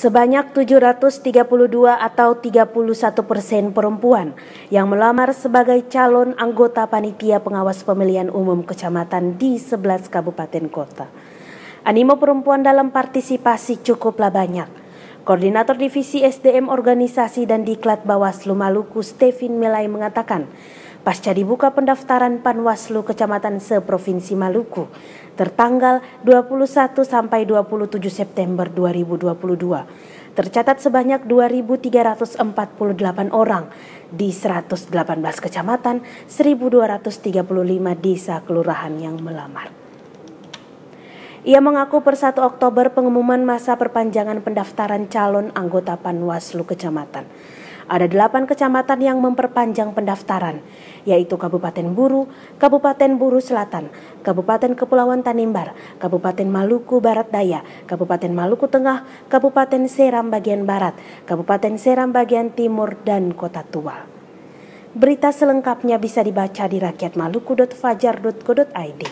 sebanyak 732 atau 31 persen perempuan yang melamar sebagai calon anggota panitia pengawas pemilihan umum kecamatan di 11 kabupaten kota. Animo perempuan dalam partisipasi cukuplah banyak. Koordinator Divisi SDM Organisasi dan Diklat Bawaslu Maluku Stevin Milai mengatakan, pasca dibuka pendaftaran Panwaslu Kecamatan seprovinsi Maluku tertanggal 21 sampai 27 September 2022. Tercatat sebanyak 2.348 orang di 118 kecamatan, 1.235 desa kelurahan yang melamar. Ia mengaku per 1 Oktober pengumuman masa perpanjangan pendaftaran calon anggota Panwaslu Kecamatan ada delapan kecamatan yang memperpanjang pendaftaran, yaitu Kabupaten Buru, Kabupaten Buru Selatan, Kabupaten Kepulauan Tanimbar, Kabupaten Maluku Barat Daya, Kabupaten Maluku Tengah, Kabupaten Seram bagian Barat, Kabupaten Seram bagian Timur, dan Kota Tua. Berita selengkapnya bisa dibaca di rakyatmaluku.fajar.co.id.